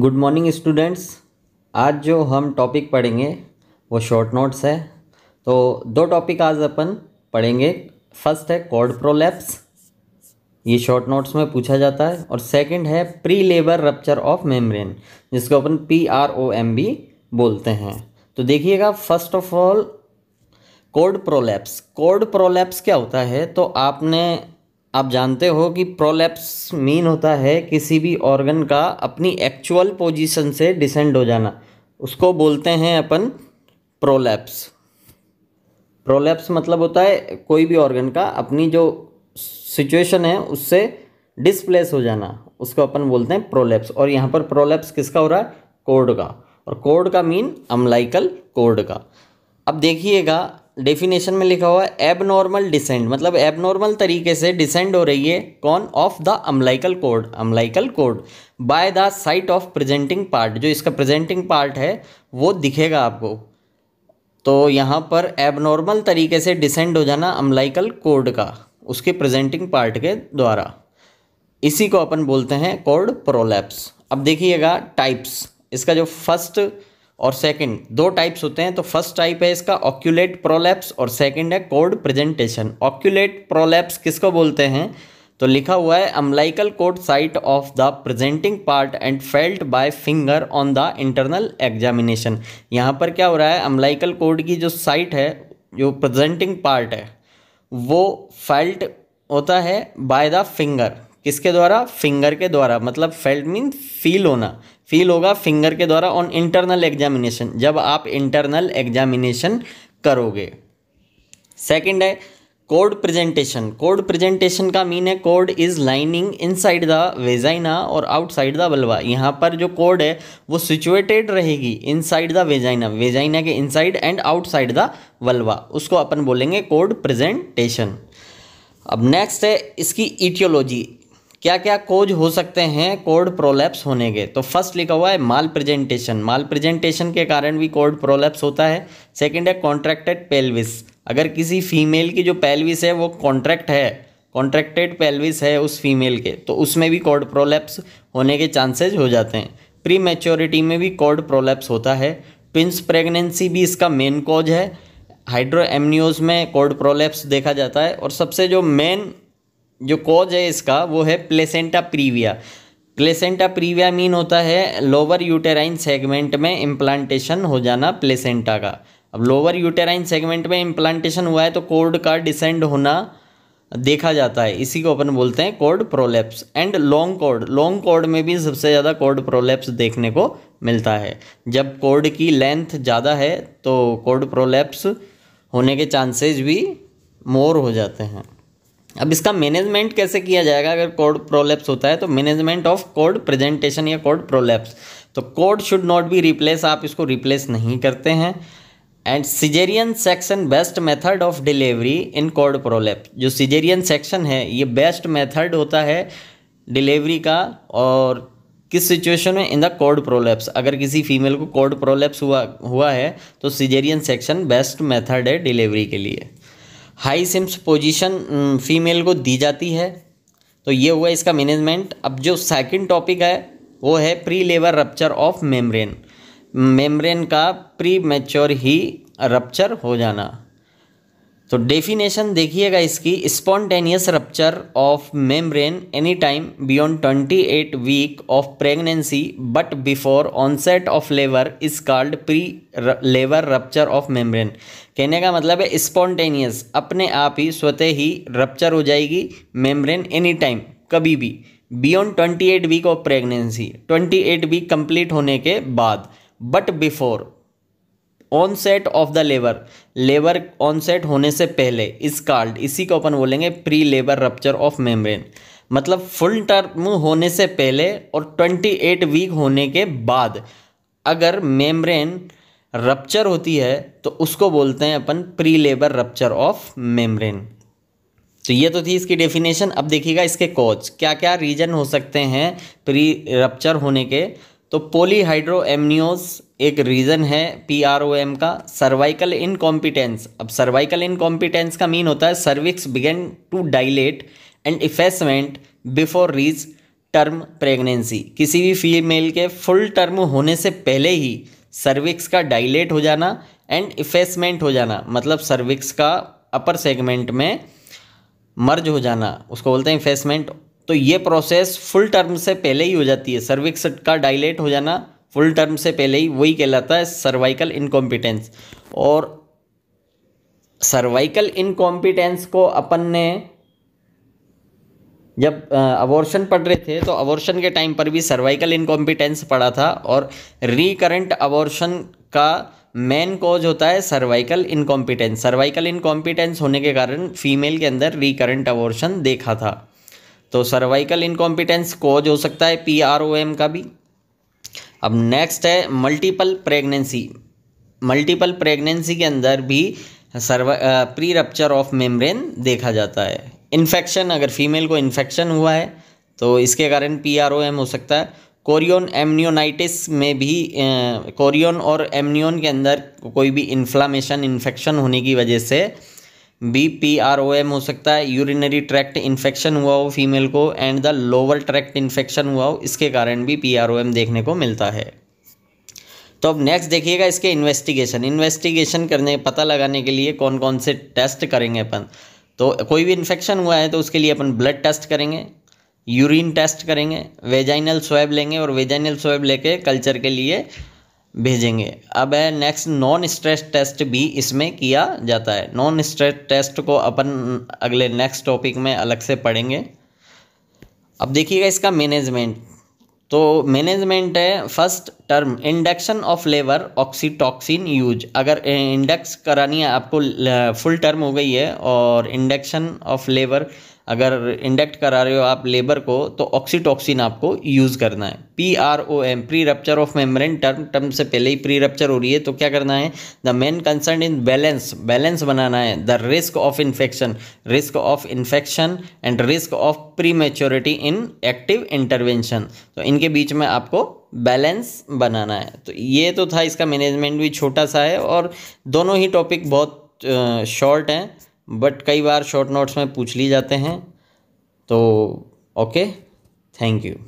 good morning students आज जो हम टॉपिक पढ़ेंगे वो शॉर्ट नोट्स है तो दो टॉपिक आज अपन पढ़ेंगे फर्स्ट है कॉर्ड प्रोलैप्स ये शॉर्ट नोट्स में पूछा जाता है और सेकंड है pre labour rupture of membrane जिसको अपन P R O M B बोलते हैं तो देखिएगा first of all cord prolapse cord prolapse क्या होता है तो आपने आप जानते हो कि प्रोलेप्स मीन होता है किसी भी ऑर्गन का अपनी एक्चुअल पोजीशन से डिसेंड हो जाना उसको बोलते हैं अपन प्रोलेप्स प्रोलेप्स मतलब होता है कोई भी ऑर्गन का अपनी जो सिचुएशन है उससे डिसप्लेस हो जाना उसको अपन बोलते हैं प्रोलेप्स और यहाँ पर प्रोलेप्स किसका हो रहा है कोड का और कोड का मीन अमलाइकल कोड का अब देखिएगा डेफिनेशन में लिखा हुआ है एबनॉर्मल डिसेंड मतलब एबनॉर्मल तरीके से डिसेंड हो रही है कौन of the umbilical cord umbilical cord by the side of presenting part जो इसका प्रेजेंटिंग पार्ट है वो दिखेगा आपको तो यहाँ पर एबनॉर्मल तरीके से डिसेंड हो जाना अम्लाइकल कोड का उसके प्रेजेंटिंग पार्ट के द्वारा इसी को अपन बोलते हैं कोड प्रोलैप्स अब देखिएगा टाइप्स इसका जो फर्स्ट और सेकंड दो टाइप्स होते हैं तो फर्स्ट टाइप है इसका ऑक्यूलेट प्रोलैप्स और सेकंड है कोड प्रेजेंटेशन ऑक्यूलेट प्रोलैप्स किसको बोलते हैं तो लिखा हुआ है umbilical cord side of the presenting part and felt by finger on the internal examination यहाँ पर क्या हो रहा है अम्लाइकल कोड की जो साइट है जो प्रेजेंटिंग पार्ट है वो फेल्ट होता है बाय द फिंगर किसके द्वारा फिंगर के द्वारा मतलब फेल्ट मीन फील होना फील होगा फिंगर के द्वारा ऑन इंटरनल एग्जामिनेशन जब आप इंटरनल एग्जामिनेशन करोगे सेकंड है कोड प्रेजेंटेशन कोड प्रेजेंटेशन का मीन है cord is lying inside the vagina और आउटसाइड द बल्वा यहाँ पर जो कोड है वो सिचुएटेड रहेगी इनसाइड द वेजाइना वेजाइना के inside and outside the vulva उसको अपन बोलेंगे कोड प्रेजेंटेशन अब नेक्स्ट है इसकी इटियोलॉजी क्या क्या कोज हो सकते हैं कोड प्रोलैप्स होने के तो फर्स्ट लिखा हुआ है माल प्रेजेंटेशन माल प्रेजेंटेशन के कारण भी कोड प्रोलैप्स होता है सेकेंड है कॉन्ट्रैक्टेड पेल्विस अगर किसी फीमेल की जो पेल्विस है वो कॉन्ट्रैक्ट है कॉन्ट्रैक्टेड पेल्विस है उस फीमेल के तो उसमें भी कोड प्रोलैप्स होने के चांसेज हो जाते हैं प्री मेच्योरिटी में भी कोड प्रोलैप्स होता है ट्विंस प्रेगनेंसी भी इसका मेन कॉज है हाइड्रो एमनियोज में कोड प्रोलैप्स देखा जाता है और सबसे जो मेन जो कॉज है इसका वो है placenta praevia placenta praevia mean होता है लोअर यूटेराइन सेगमेंट में इम्प्लांटेशन हो जाना प्लेसेंटा का अब लोअर यूटेराइन सेगमेंट में इम्प्लांटेशन हुआ है तो कोर्ड का डिसेंड होना देखा जाता है इसी को अपन बोलते हैं cord prolapse and long cord long cord में भी सबसे ज़्यादा कोर्ड प्रोलेप्स देखने को मिलता है जब कोर्ड की लेंथ ज़्यादा है तो कोर्ड प्रोलेप्स होने के चांसेज भी मोर हो जाते हैं अब इसका मैनेजमेंट कैसे किया जाएगा अगर कोड प्रोलैप्स होता है तो मैनेजमेंट ऑफ कोड प्रेजेंटेशन या कोड प्रोलैप्स तो cord should not be replace आप इसको रिप्लेस नहीं करते हैं and caesarean section best method of delivery in cord prolapse जो सिजेरियन सेक्शन है ये बेस्ट मेथड होता है डिलीवरी का और किस सिचुएशन में इन द कोड प्रोलैप्स अगर किसी फीमेल को कोड प्रोलैप्स हुआ हुआ है तो सिजेरियन सेक्शन बेस्ट मेथड है डिलीवरी के लिए हाई सिम्स पोजीशन फीमेल को दी जाती है तो ये हुआ इसका मैनेजमेंट अब जो सेकंड टॉपिक है वो है pre labour rupture of membrane membrane का प्री मेच्योर ही रप्चर हो जाना तो डेफिनेशन देखिएगा इसकी spontaneous rupture of membrane any time beyond twenty eight week of pregnancy but before onset of labour is called pre labour rupture of membrane कहने का मतलब है स्पॉन्टेनियस अपने आप ही स्वतः ही रप्चर हो जाएगी मेम्ब्रेन एनी टाइम कभी भी beyond twenty eight week of pregnancy twenty eight week complete होने के बाद but before onset of the labour labour onset होने से पहले इस कार्ड इसी को अपन बोलेंगे pre labour rupture of membrane मतलब फुल टर्म होने से पहले और 28 वीक होने के बाद अगर मेम्ब्रेन रप्चर होती है तो उसको बोलते हैं अपन pre labour rupture of membrane तो ये तो थी इसकी डेफिनेशन अब देखिएगा इसके कॉज क्या क्या रीजन हो सकते हैं प्री रप्चर होने के तो पोलीहाइड्रोएमनियोज एक रीज़न है पी आर ओ एम का सर्वाइकल इनकॉम्पिटेंस अब सर्वाइकल इनकॉम्पिटेंस का मीन होता है cervix begin to dilate and effacement before reach term pregnancy किसी भी फीमेल के फुल टर्म होने से पहले ही सर्विक्स का डाइलेट हो जाना एंड इफेसमेंट हो जाना मतलब सर्विक्स का अपर सेगमेंट में मर्ज हो जाना उसको बोलते हैं इफेसमेंट तो ये प्रोसेस फुल टर्म से पहले ही हो जाती है सर्विक्स का डायलेट हो जाना फुल टर्म से पहले ही वही कहलाता है सर्वाइकल इनकॉम्पिटेंस और सर्वाइकल इनकॉम्पिटेंस को अपन ने जब अबॉर्शन पढ़ रहे थे तो अबॉर्शन के टाइम पर भी सर्वाइकल इनकॉम्पिटेंस पढ़ा था और रिकरेंट अबॉर्शन का मेन कॉज होता है सर्वाइकल इनकॉम्पिटेंस सर्वाइकल इनकॉम्पिटेंस होने के कारण फीमेल के अंदर रिकरेंट अबॉर्शन देखा था तो सर्वाइकल इनकॉम्पिटेंस कोज हो सकता है पी आर ओ एम का भी अब नेक्स्ट है मल्टीपल प्रेगनेंसी मल्टीपल प्रेगनेंसी के अंदर भी सर्व प्री रप्चर ऑफ मेम्ब्रेन देखा जाता है इन्फेक्शन अगर फीमेल को इन्फेक्शन हुआ है तो इसके कारण पी आर ओ एम हो सकता है कोरियन एमनियोनाइटिस में भी कोरियन और एमनियोन के अंदर कोई भी इन्फ्लामेशन इन्फेक्शन होने की वजह से B P R O M हो सकता है यूरिनरी ट्रैक्ट इन्फेक्शन हुआ हो फीमेल को and the lower tract infection हुआ हो इसके कारण भी पी आर ओ एम देखने को मिलता है तो अब नेक्स्ट देखिएगा इसके इन्वेस्टिगेशन इन्वेस्टिगेशन करने पता लगाने के लिए कौन कौन से टेस्ट करेंगे अपन तो कोई भी इन्फेक्शन हुआ है तो उसके लिए अपन ब्लड टेस्ट करेंगे यूरिन टेस्ट करेंगे वेजाइनल स्वैब लेंगे और वेजाइनल स्वैब लेके कल्चर के लिए भेजेंगे अब है नेक्स्ट नॉन स्ट्रेस टेस्ट भी इसमें किया जाता है नॉन स्ट्रेस टेस्ट को अपन अगले नेक्स्ट टॉपिक में अलग से पढ़ेंगे अब देखिएगा इसका मैनेजमेंट तो मैनेजमेंट है first term induction of labour oxytocin use अगर इंडेक्स करानी है आपको फुल टर्म हो गई है और इंडक्शन ऑफ लेबर अगर इंडक्ट करा रहे हो आप लेबर को तो ऑक्सीटॉक्सिन आपको यूज़ करना है P R O M pre rupture of membrane term term से पहले ही प्री रप्चर हो रही है तो क्या करना है the main concern in balance balance बनाना है the risk of infection risk of infection and risk of prematurity in active intervention तो इनके बीच में आपको बैलेंस बनाना है तो ये तो था इसका मैनेजमेंट भी छोटा सा है और दोनों ही टॉपिक बहुत शॉर्ट हैं बट कई बार शॉर्ट नोट्स में पूछ लिए जाते हैं तो ओके थैंक यू